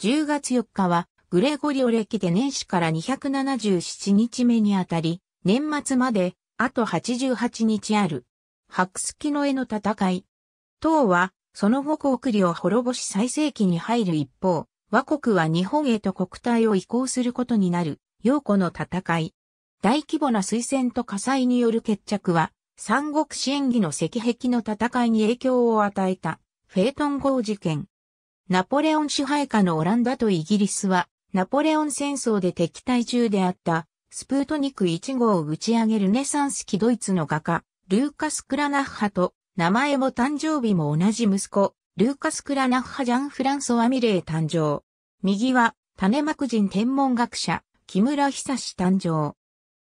10月4日は、グレゴリオ歴で年始から277日目にあたり、年末まで、あと88日ある。白月の絵の戦い。唐は、その後国利を滅ぼし最盛期に入る一方、和国は日本へと国体を移行することになる、陽子の戦い。大規模な水戦と火災による決着は、三国支援義の石壁の戦いに影響を与えた、フェートン号事件。ナポレオン支配下のオランダとイギリスは、ナポレオン戦争で敵対中であった、スプートニク1号を打ち上げルネサンス期ドイツの画家、ルーカス・クラナッハと、名前も誕生日も同じ息子、ルーカス・クラナッハ・ジャン・フランソワ・ミレー誕生。右は、種幕人天文学者、木村久志誕生。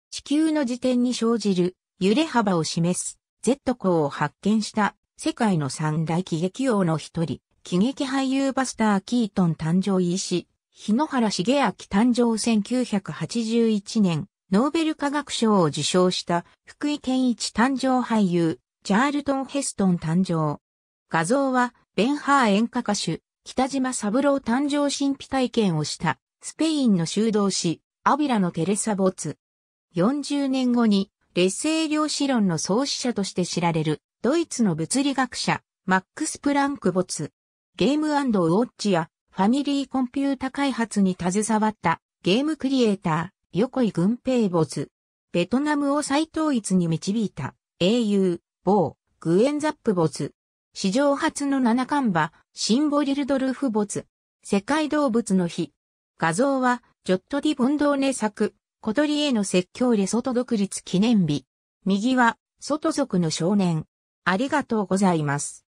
地球の時点に生じる揺れ幅を示す Z 光を発見した世界の三大喜劇王の一人、喜劇俳優バスター・キートン誕生医師、日野原茂明誕生1981年、ノーベル科学賞を受賞した福井健一誕生俳優、チャールトン・ヘストン誕生。画像は、ベンハー演歌歌手、北島三郎誕生神秘体験をした、スペインの修道士、アビラのテレサ・ボツ。40年後に、劣勢量子論の創始者として知られる、ドイツの物理学者、マックス・プランク・ボツ。ゲームウォッチやファミリーコンピュータ開発に携わったゲームクリエイター、横井軍平没。ベトナムを再統一に導いた英雄、某、グエンザップ没。史上初の七冠馬、シンボリルドルフ没。世界動物の日。画像は、ジョット・ディ・ボンドーネ作、小鳥への説教レソト独立記念日。右は、外族の少年。ありがとうございます。